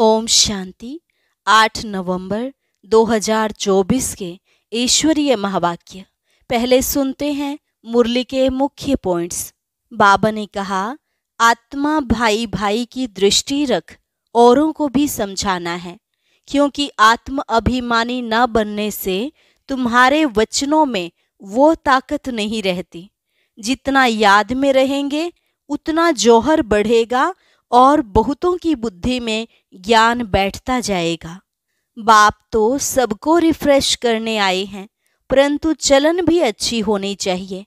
ओम शांति 8 नवंबर 2024 के ईश्वरीय महावाक्य पहले सुनते हैं मुरली के मुख्य पॉइंट्स बाबा ने कहा आत्मा भाई भाई की दृष्टि रख औरों को भी समझाना है क्योंकि आत्म अभिमानी न बनने से तुम्हारे वचनों में वो ताकत नहीं रहती जितना याद में रहेंगे उतना जौहर बढ़ेगा और बहुतों की बुद्धि में ज्ञान बैठता जाएगा बाप तो सबको रिफ्रेश करने आए हैं परंतु चलन भी अच्छी होनी चाहिए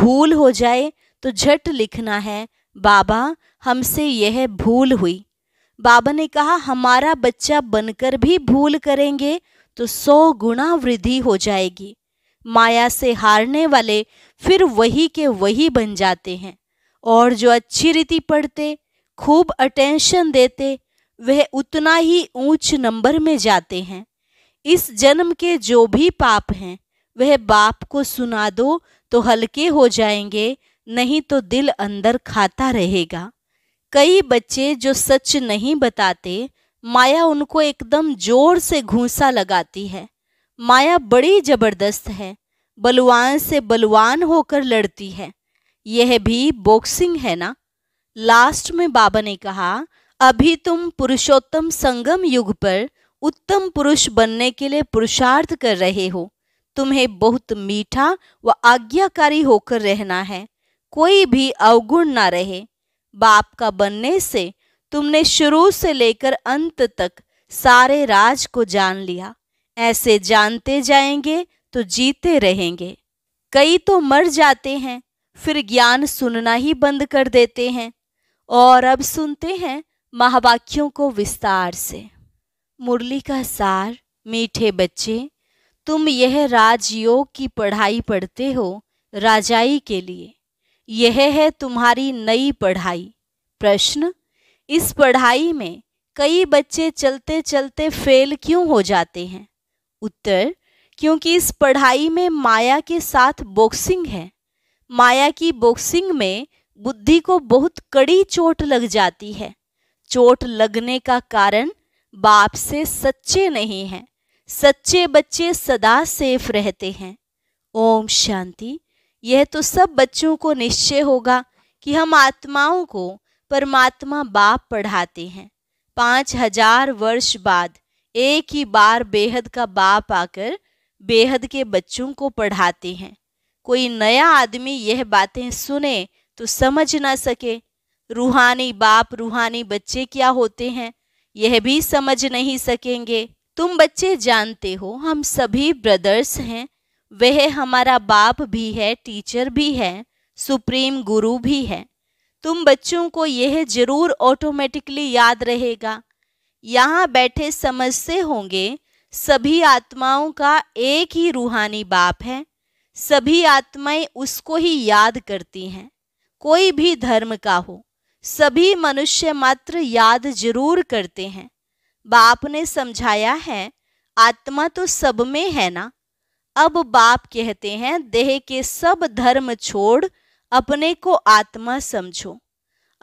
भूल हो जाए तो झट लिखना है बाबा हमसे यह भूल हुई बाबा ने कहा हमारा बच्चा बनकर भी भूल करेंगे तो सौ गुना वृद्धि हो जाएगी माया से हारने वाले फिर वही के वही बन जाते हैं और जो अच्छी रीति पढ़ते खूब अटेंशन देते वह उतना ही ऊंच नंबर में जाते हैं इस जन्म के जो भी पाप हैं वह बाप को सुना दो तो हल्के हो जाएंगे नहीं तो दिल अंदर खाता रहेगा कई बच्चे जो सच नहीं बताते माया उनको एकदम जोर से घूसा लगाती है माया बड़ी जबरदस्त है बलवान से बलवान होकर लड़ती है यह भी बॉक्सिंग है ना लास्ट में बाबा ने कहा अभी तुम पुरुषोत्तम संगम युग पर उत्तम पुरुष बनने के लिए पुरुषार्थ कर रहे हो तुम्हें बहुत मीठा व आज्ञाकारी होकर रहना है कोई भी अवगुण ना रहे बाप का बनने से तुमने शुरू से लेकर अंत तक सारे राज को जान लिया ऐसे जानते जाएंगे तो जीते रहेंगे कई तो मर जाते हैं फिर ज्ञान सुनना ही बंद कर देते हैं और अब सुनते हैं महावाक्यों को विस्तार से मुरली का सार मीठे बच्चे तुम यह राजयोग की पढ़ाई पढ़ते हो राजाई के लिए यह है तुम्हारी नई पढ़ाई प्रश्न इस पढ़ाई में कई बच्चे चलते चलते फेल क्यों हो जाते हैं उत्तर क्योंकि इस पढ़ाई में माया के साथ बॉक्सिंग है माया की बॉक्सिंग में बुद्धि को बहुत कड़ी चोट लग जाती है चोट लगने का कारण बाप से सच्चे नहीं हैं सच्चे बच्चे सदा सेफ रहते हैं ओम शांति यह तो सब बच्चों को निश्चय होगा कि हम आत्माओं को परमात्मा बाप पढ़ाते हैं पाँच हजार वर्ष बाद एक ही बार बेहद का बाप आकर बेहद के बच्चों को पढ़ाते हैं कोई नया आदमी यह बातें सुने तो समझ ना सके रूहानी बाप रूहानी बच्चे क्या होते हैं यह भी समझ नहीं सकेंगे तुम बच्चे जानते हो हम सभी ब्रदर्स हैं वह हमारा बाप भी है टीचर भी है सुप्रीम गुरु भी है तुम बच्चों को यह जरूर ऑटोमेटिकली याद रहेगा यहाँ बैठे समझते होंगे सभी आत्माओं का एक ही रूहानी बाप है सभी आत्माएं उसको ही याद करती हैं कोई भी धर्म का हो सभी मनुष्य मात्र याद जरूर करते हैं बाप ने समझाया है आत्मा तो सब में है ना अब बाप कहते हैं देह के सब धर्म छोड़ अपने को आत्मा समझो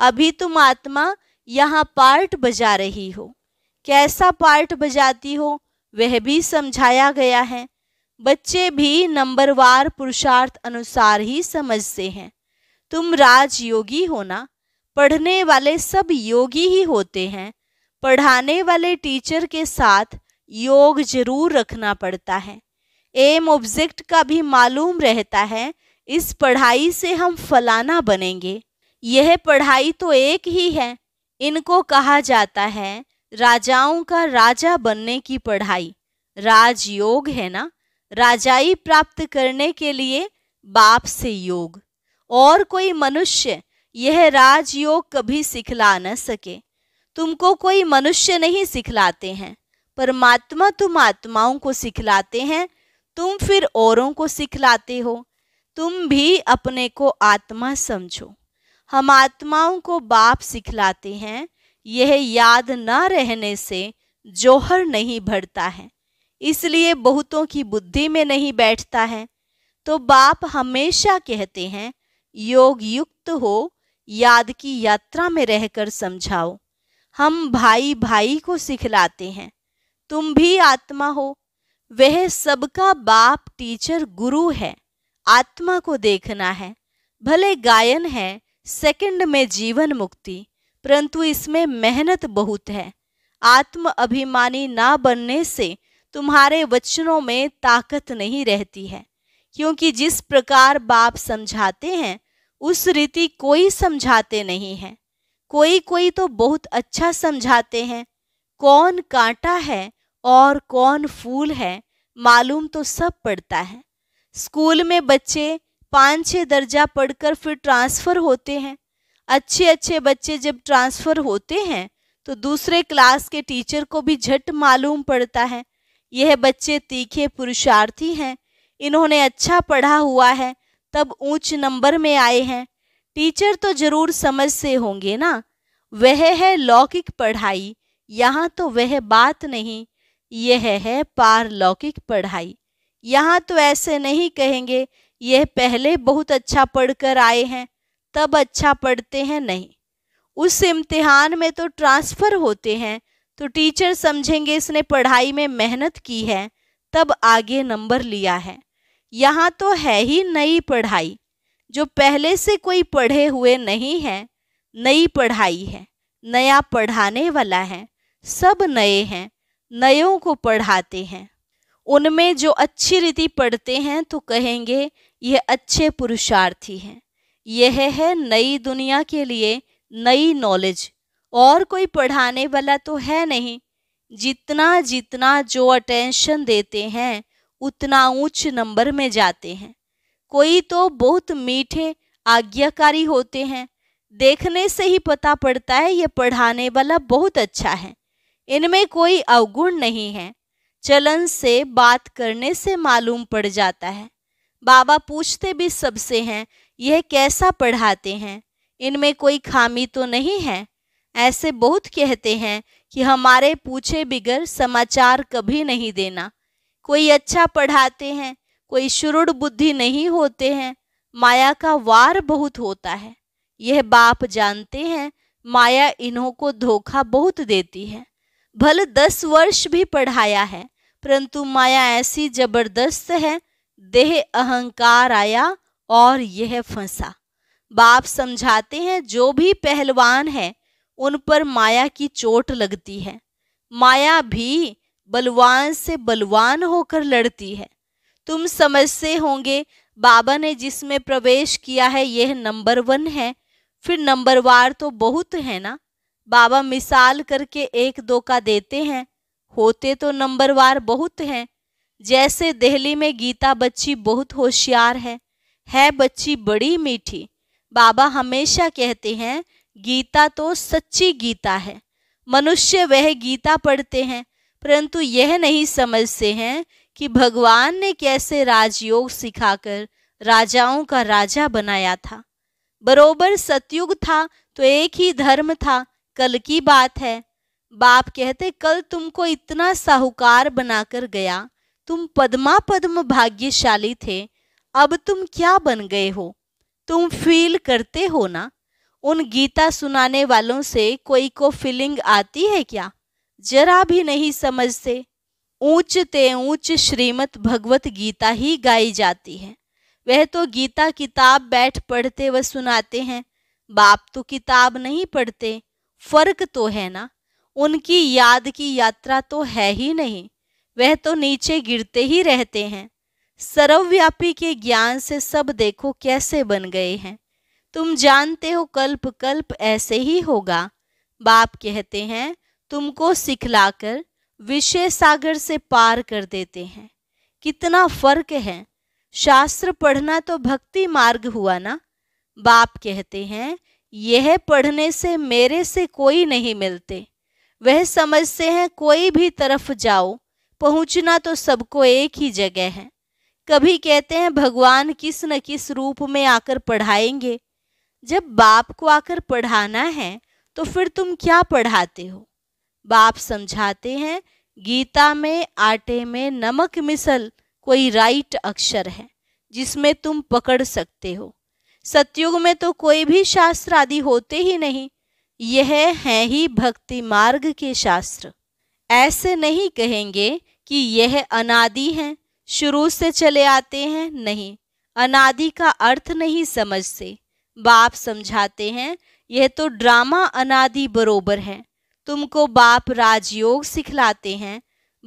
अभी तुम आत्मा यहाँ पार्ट बजा रही हो कैसा पार्ट बजाती हो वह भी समझाया गया है बच्चे भी नंबरवार पुरुषार्थ अनुसार ही समझते हैं तुम राजयोगी होना पढ़ने वाले सब योगी ही होते हैं पढ़ाने वाले टीचर के साथ योग जरूर रखना पड़ता है एम ऑब्जेक्ट का भी मालूम रहता है इस पढ़ाई से हम फलाना बनेंगे यह पढ़ाई तो एक ही है इनको कहा जाता है राजाओं का राजा बनने की पढ़ाई राजयोग है ना राजाई प्राप्त करने के लिए बाप से योग और कोई मनुष्य यह राजयोग कभी सिखला न सके तुमको कोई मनुष्य नहीं सिखलाते हैं परमात्मा तुम आत्माओं को सिखलाते हैं तुम फिर औरों को सिखलाते हो तुम भी अपने को आत्मा समझो हम आत्माओं को बाप सिखलाते हैं यह याद न रहने से जोहर नहीं भरता है इसलिए बहुतों की बुद्धि में नहीं बैठता है तो बाप हमेशा कहते हैं योग युक्त हो याद की यात्रा में रहकर समझाओ हम भाई भाई को सिखलाते हैं तुम भी आत्मा हो वह सबका बाप टीचर गुरु है आत्मा को देखना है भले गायन है सेकंड में जीवन मुक्ति परंतु इसमें मेहनत बहुत है आत्म अभिमानी ना बनने से तुम्हारे वचनों में ताकत नहीं रहती है क्योंकि जिस प्रकार बाप समझाते हैं उस रीति कोई समझाते नहीं हैं कोई कोई तो बहुत अच्छा समझाते हैं कौन कांटा है और कौन फूल है मालूम तो सब पड़ता है स्कूल में बच्चे पाँच छः दर्जा पढ़कर फिर ट्रांसफ़र होते हैं अच्छे अच्छे बच्चे जब ट्रांसफ़र होते हैं तो दूसरे क्लास के टीचर को भी झट मालूम पड़ता है यह बच्चे तीखे पुरुषार्थी हैं इन्होंने अच्छा पढ़ा हुआ है तब ऊंच नंबर में आए हैं टीचर तो जरूर समझ से होंगे ना वह है लौकिक पढ़ाई यहाँ तो वह बात नहीं यह है पारलौकिक पढ़ाई यहाँ तो ऐसे नहीं कहेंगे यह पहले बहुत अच्छा पढ़कर आए हैं तब अच्छा पढ़ते हैं नहीं उस इम्तिहान में तो ट्रांसफ़र होते हैं तो टीचर समझेंगे इसने पढ़ाई में मेहनत की है तब आगे नंबर लिया है यहाँ तो है ही नई पढ़ाई जो पहले से कोई पढ़े हुए नहीं है नई पढ़ाई है नया पढ़ाने वाला है सब नए हैं नयों को पढ़ाते हैं उनमें जो अच्छी रीति पढ़ते हैं तो कहेंगे यह अच्छे पुरुषार्थी हैं यह है नई दुनिया के लिए नई नॉलेज और कोई पढ़ाने वाला तो है नहीं जितना जितना जो अटेंशन देते हैं उतना ऊंच नंबर में जाते हैं कोई तो बहुत मीठे आज्ञाकारी होते हैं देखने से ही पता पड़ता है ये पढ़ाने वाला बहुत अच्छा है इनमें कोई अवगुण नहीं है चलन से बात करने से मालूम पड़ जाता है बाबा पूछते भी सबसे हैं यह कैसा पढ़ाते हैं इनमें कोई खामी तो नहीं है ऐसे बहुत कहते हैं कि हमारे पूछे बिगर समाचार कभी नहीं देना कोई अच्छा पढ़ाते हैं कोई शुरुड़ बुद्धि नहीं होते हैं माया का वार बहुत होता है यह बाप जानते हैं माया इन्हों को धोखा बहुत देती है भल दस वर्ष भी पढ़ाया है परंतु माया ऐसी जबरदस्त है देह अहंकार आया और यह फंसा बाप समझाते हैं जो भी पहलवान है उन पर माया की चोट लगती है माया भी बलवान से बलवान होकर लड़ती है तुम समझते होंगे बाबा ने जिसमें प्रवेश किया है यह नंबर वन है फिर नंबरवार तो बहुत है ना बाबा मिसाल करके एक दो का देते हैं होते तो नंबरवार बहुत हैं जैसे दिल्ली में गीता बच्ची बहुत होशियार है है बच्ची बड़ी मीठी बाबा हमेशा कहते हैं गीता तो सच्ची गीता है मनुष्य वह गीता पढ़ते हैं परंतु यह नहीं समझते हैं कि भगवान ने कैसे राजयोग सिखाकर राजाओं का राजा बनाया था बरोबर सतयुग था तो एक ही धर्म था कल की बात है बाप कहते कल तुमको इतना साहूकार बनाकर गया तुम पद्मा पद्म भाग्यशाली थे अब तुम क्या बन गए हो तुम फील करते हो ना उन गीता सुनाने वालों से कोई को फीलिंग आती है क्या जरा भी नहीं समझते ऊंचते ऊंच श्रीमद भगवत गीता ही गाई जाती है वह तो गीता किताब बैठ पढ़ते व सुनाते हैं बाप तो किताब नहीं पढ़ते फर्क तो है ना उनकी याद की यात्रा तो है ही नहीं वह तो नीचे गिरते ही रहते हैं सर्वव्यापी के ज्ञान से सब देखो कैसे बन गए हैं तुम जानते हो कल्प कल्प ऐसे ही होगा बाप कहते हैं तुमको सिखलाकर विषय सागर से पार कर देते हैं कितना फर्क है शास्त्र पढ़ना तो भक्ति मार्ग हुआ ना बाप कहते हैं यह पढ़ने से मेरे से कोई नहीं मिलते वह समझते हैं कोई भी तरफ जाओ पहुंचना तो सबको एक ही जगह है कभी कहते हैं भगवान किस न किस रूप में आकर पढ़ाएंगे जब बाप को आकर पढ़ाना है तो फिर तुम क्या पढ़ाते हो बाप समझाते हैं गीता में आटे में नमक मिसल कोई राइट अक्षर है जिसमें तुम पकड़ सकते हो सत्युग में तो कोई भी शास्त्र आदि होते ही नहीं यह है ही भक्ति मार्ग के शास्त्र ऐसे नहीं कहेंगे कि यह अनादि हैं शुरू से चले आते हैं नहीं अनादि का अर्थ नहीं समझते बाप समझाते हैं यह तो ड्रामा अनादि बरोबर है तुमको बाप राजयोग सिखलाते हैं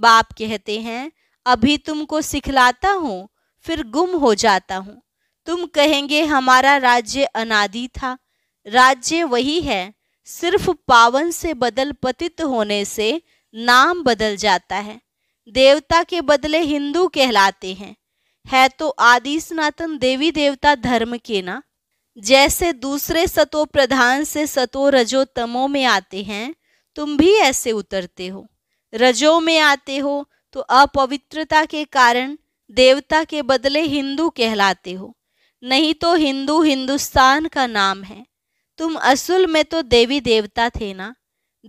बाप कहते हैं अभी तुमको सिखलाता हूँ फिर गुम हो जाता हूँ तुम कहेंगे हमारा राज्य अनादि था राज्य वही है सिर्फ पावन से बदल पतित होने से नाम बदल जाता है देवता के बदले हिंदू कहलाते हैं है तो आदि सनातन देवी देवता धर्म के ना जैसे दूसरे सतो प्रधान से सतो रजो तमो में आते हैं तुम भी ऐसे उतरते हो रजो में आते हो तो अपवित्रता के कारण देवता के बदले हिंदू कहलाते हो नहीं तो हिंदू हिंदुस्तान का नाम है तुम असल में तो देवी देवता थे ना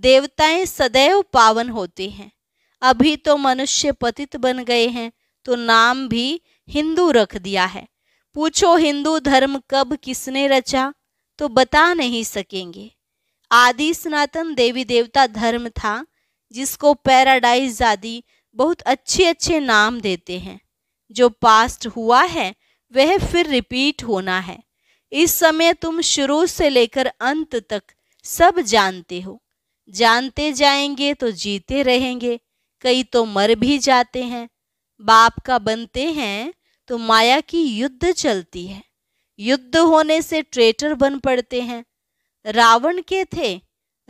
देवताएं सदैव पावन होते हैं अभी तो मनुष्य पतित बन गए हैं तो नाम भी हिंदू रख दिया है पूछो हिंदू धर्म कब किसने रचा तो बता नहीं सकेंगे आदि सनातन देवी देवता धर्म था जिसको पैराडाइज आदि बहुत अच्छे अच्छे नाम देते हैं जो पास्ट हुआ है वह फिर रिपीट होना है इस समय तुम शुरू से लेकर अंत तक सब जानते हो जानते जाएंगे तो जीते रहेंगे कई तो मर भी जाते हैं बाप का बनते हैं तो माया की युद्ध चलती है युद्ध होने से ट्रेटर बन पड़ते हैं रावण के थे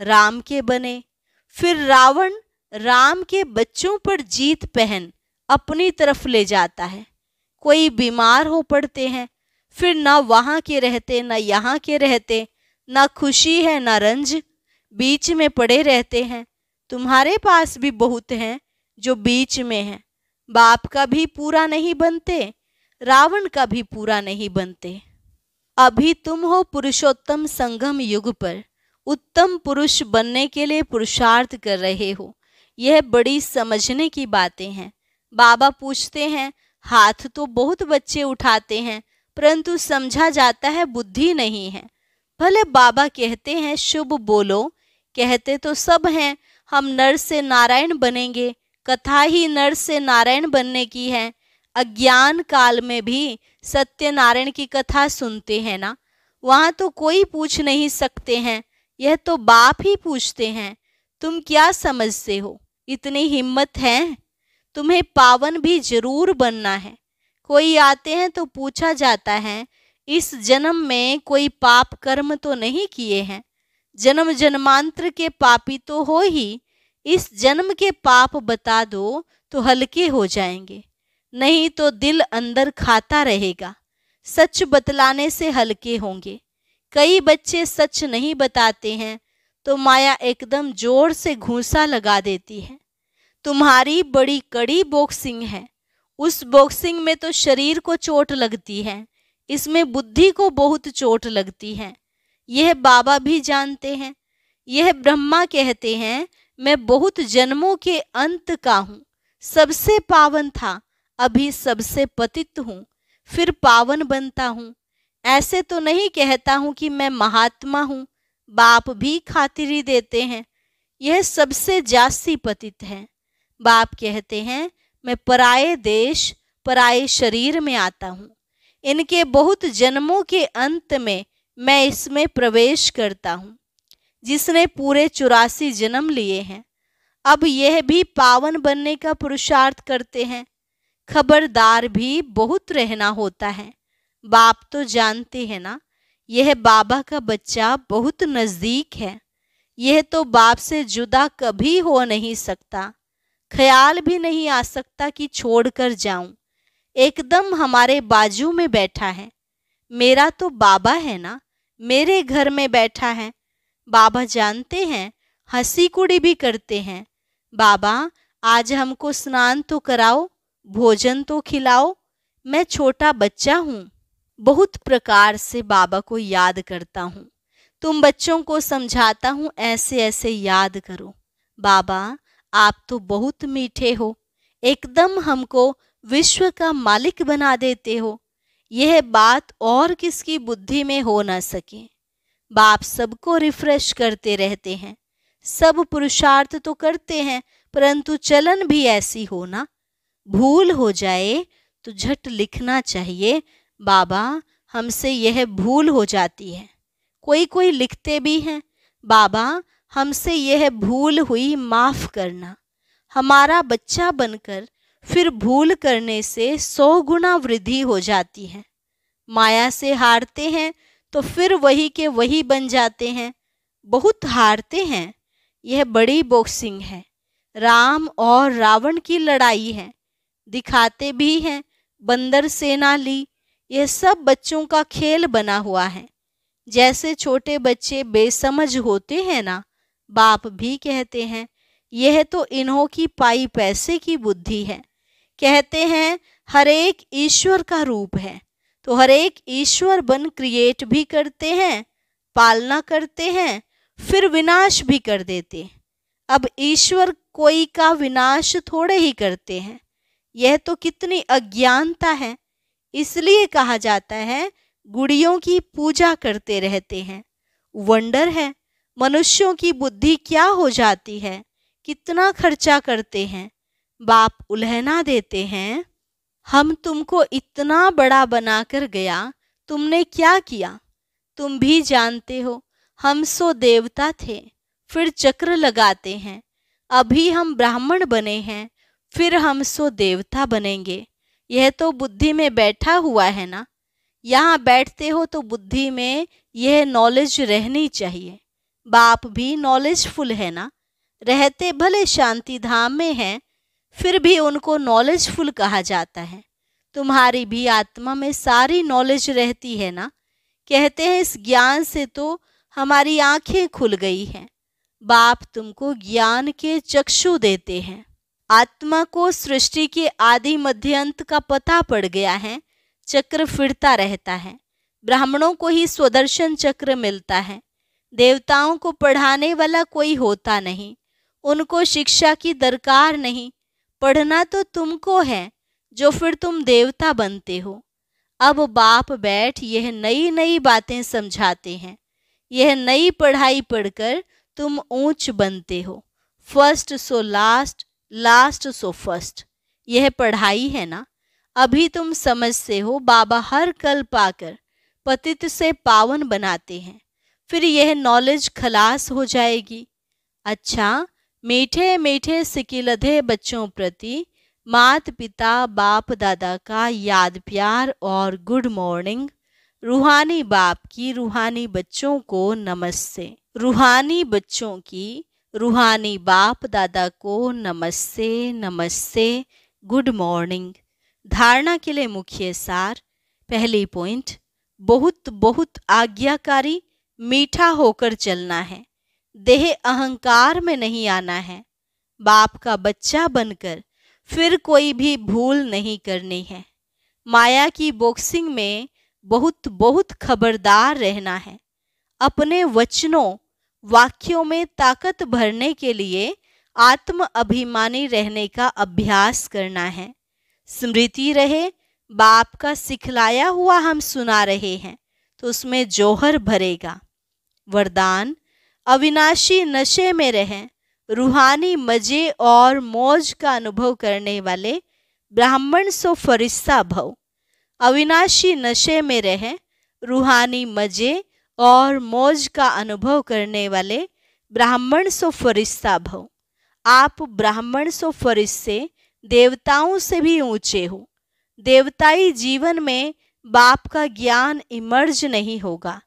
राम के बने फिर रावण राम के बच्चों पर जीत पहन अपनी तरफ ले जाता है कोई बीमार हो पड़ते हैं फिर ना वहाँ के रहते ना यहाँ के रहते ना खुशी है ना रंज बीच में पड़े रहते हैं तुम्हारे पास भी बहुत हैं जो बीच में हैं बाप का भी पूरा नहीं बनते रावण का भी पूरा नहीं बनते अभी तुम हो पुरुषोत्तम संगम युग पर उत्तम पुरुष बनने के लिए पुरुषार्थ कर रहे हो यह बड़ी समझने की बातें हैं बाबा पूछते हैं हाथ तो बहुत बच्चे उठाते हैं परंतु समझा जाता है बुद्धि नहीं है भले बाबा कहते हैं शुभ बोलो कहते तो सब हैं हम नर से नारायण बनेंगे कथा ही नर से नारायण बनने की है अज्ञान काल में भी सत्यनारायण की कथा सुनते हैं ना वहाँ तो कोई पूछ नहीं सकते हैं यह तो बाप ही पूछते हैं तुम क्या समझते हो इतनी हिम्मत है तुम्हें पावन भी जरूर बनना है कोई आते हैं तो पूछा जाता है इस जन्म में कोई पाप कर्म तो नहीं किए हैं जन्म जन्मांतर के पापी तो हो ही इस जन्म के पाप बता दो तो हल्के हो जाएंगे नहीं तो दिल अंदर खाता रहेगा सच बतलाने से हल्के होंगे कई बच्चे सच नहीं बताते हैं तो माया एकदम जोर से घूसा लगा देती है तुम्हारी बड़ी कड़ी बॉक्सिंग है उस बॉक्सिंग में तो शरीर को चोट लगती है इसमें बुद्धि को बहुत चोट लगती है यह बाबा भी जानते हैं यह ब्रह्मा कहते हैं मैं बहुत जन्मों के अंत का हूँ सबसे पावन था अभी सबसे पतित हूँ फिर पावन बनता हूँ ऐसे तो नहीं कहता हूँ कि मैं महात्मा हूँ बाप भी खातिरी देते हैं यह सबसे जास्ती पतित है बाप कहते हैं मैं पराए देश पराए शरीर में आता हूँ इनके बहुत जन्मों के अंत में मैं इसमें प्रवेश करता हूँ जिसने पूरे चौरासी जन्म लिए हैं अब यह भी पावन बनने का पुरुषार्थ करते हैं खबरदार भी बहुत रहना होता है बाप तो जानते हैं ना यह बाबा का बच्चा बहुत नज़दीक है यह तो बाप से जुदा कभी हो नहीं सकता ख्याल भी नहीं आ सकता कि छोड़ कर जाऊं एकदम हमारे बाजू में बैठा है मेरा तो बाबा है ना मेरे घर में बैठा है बाबा जानते हैं हंसी कुड़ी भी करते हैं बाबा आज हमको स्नान तो कराओ भोजन तो खिलाओ मैं छोटा बच्चा हूँ बहुत प्रकार से बाबा को याद करता हूँ तुम बच्चों को समझाता हूँ ऐसे ऐसे याद करो बाबा आप तो बहुत मीठे हो एकदम हमको विश्व का मालिक बना देते हो यह बात और किसकी बुद्धि में हो ना सके बाप सबको रिफ्रेश करते रहते हैं सब पुरुषार्थ तो करते हैं परंतु चलन भी ऐसी हो ना भूल हो जाए तो झट लिखना चाहिए बाबा हमसे यह भूल हो जाती है कोई कोई लिखते भी हैं बाबा हमसे यह भूल हुई माफ़ करना हमारा बच्चा बनकर फिर भूल करने से सौ गुना वृद्धि हो जाती है माया से हारते हैं तो फिर वही के वही बन जाते हैं बहुत हारते हैं यह बड़ी बॉक्सिंग है राम और रावण की लड़ाई है दिखाते भी हैं बंदर सेना ली यह सब बच्चों का खेल बना हुआ है जैसे छोटे बच्चे बेसमझ होते हैं ना बाप भी कहते हैं यह तो इन्हों की पाई पैसे की बुद्धि है कहते हैं हरेक ईश्वर का रूप है तो हरेक ईश्वर बन क्रिएट भी करते हैं पालना करते हैं फिर विनाश भी कर देते अब ईश्वर कोई का विनाश थोड़े ही करते हैं यह तो कितनी अज्ञानता है इसलिए कहा जाता है गुड़ियों की पूजा करते रहते हैं वंडर है मनुष्यों की बुद्धि क्या हो जाती है कितना खर्चा करते हैं बाप उलहना देते हैं हम तुमको इतना बड़ा बनाकर गया तुमने क्या किया तुम भी जानते हो हम सो देवता थे फिर चक्र लगाते हैं अभी हम ब्राह्मण बने हैं फिर हम सो देवता बनेंगे यह तो बुद्धि में बैठा हुआ है ना यहाँ बैठते हो तो बुद्धि में यह नॉलेज रहनी चाहिए बाप भी नॉलेजफुल है ना रहते भले शांति धाम में हैं फिर भी उनको नॉलेजफुल कहा जाता है तुम्हारी भी आत्मा में सारी नॉलेज रहती है ना कहते हैं इस ज्ञान से तो हमारी आंखें खुल गई हैं बाप तुमको ज्ञान के चक्षु देते हैं आत्मा को सृष्टि के आदि अंत का पता पड़ गया है चक्र फिरता रहता है ब्राह्मणों को ही स्वदर्शन चक्र मिलता है देवताओं को पढ़ाने वाला कोई होता नहीं उनको शिक्षा की दरकार नहीं पढ़ना तो तुमको है जो फिर तुम देवता बनते हो अब बाप बैठ यह नई नई बातें समझाते हैं यह नई पढ़ाई पढ़कर तुम ऊंच बनते हो first so last last so first यह पढ़ाई है ना अभी तुम समझते हो बाबा हर कल पाकर पतित से पावन बनाते हैं फिर यह नॉलेज खलास हो जाएगी अच्छा मीठे मीठे सिकिलधे बच्चों प्रति मात पिता बाप दादा का याद प्यार और गुड मॉर्निंग रूहानी बाप की रूहानी बच्चों को नमस्ते रूहानी बच्चों की रूहानी बाप दादा को नमस्ते नमस्ते गुड मॉर्निंग धारणा के लिए मुख्य सार पहली पॉइंट बहुत बहुत आज्ञाकारी मीठा होकर चलना है देह अहंकार में नहीं आना है बाप का बच्चा बनकर फिर कोई भी भूल नहीं करनी है माया की बॉक्सिंग में बहुत बहुत खबरदार रहना है अपने वचनों वाक्यों में ताकत भरने के लिए आत्म अभिमानी रहने का अभ्यास करना है स्मृति रहे बाप का सिखलाया हुआ हम सुना रहे हैं तो उसमें जोहर भरेगा वरदान अविनाशी नशे में रहें रूहानी मजे और मौज का अनुभव करने वाले ब्राह्मण सो फरिश्ता भव अविनाशी नशे में रहें रूहानी मजे और मौज का अनुभव करने वाले ब्राह्मण सो फरिश्ता भव आप ब्राह्मण सो फरिश्ते देवताओं से भी ऊंचे हो देवताई जीवन में बाप का ज्ञान इमर्ज नहीं होगा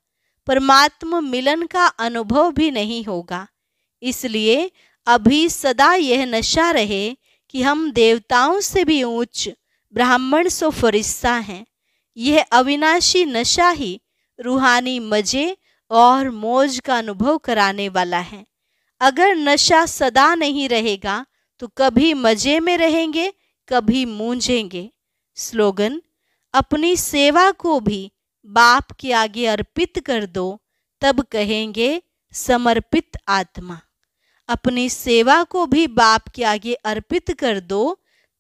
परमात्म मिलन का अनुभव भी नहीं होगा इसलिए अभी सदा यह नशा रहे कि हम देवताओं से भी ऊंच ब्राह्मण सो फरिश्ता हैं यह अविनाशी नशा ही रूहानी मज़े और मौज का अनुभव कराने वाला है अगर नशा सदा नहीं रहेगा तो कभी मज़े में रहेंगे कभी मूंझेंगे स्लोगन अपनी सेवा को भी बाप के आगे अर्पित कर दो तब कहेंगे समर्पित आत्मा अपनी सेवा को भी बाप के आगे अर्पित कर दो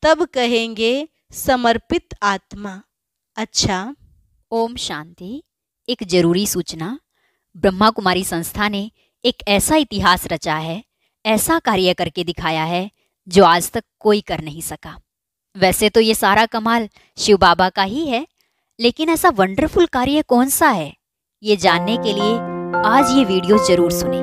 तब कहेंगे समर्पित आत्मा अच्छा ओम शांति एक जरूरी सूचना ब्रह्मा कुमारी संस्था ने एक ऐसा इतिहास रचा है ऐसा कार्य करके दिखाया है जो आज तक कोई कर नहीं सका वैसे तो ये सारा कमाल शिव बाबा का ही है लेकिन ऐसा वंडरफुल कार्य कौन सा है ये जानने के लिए आज ये वीडियो जरूर सुने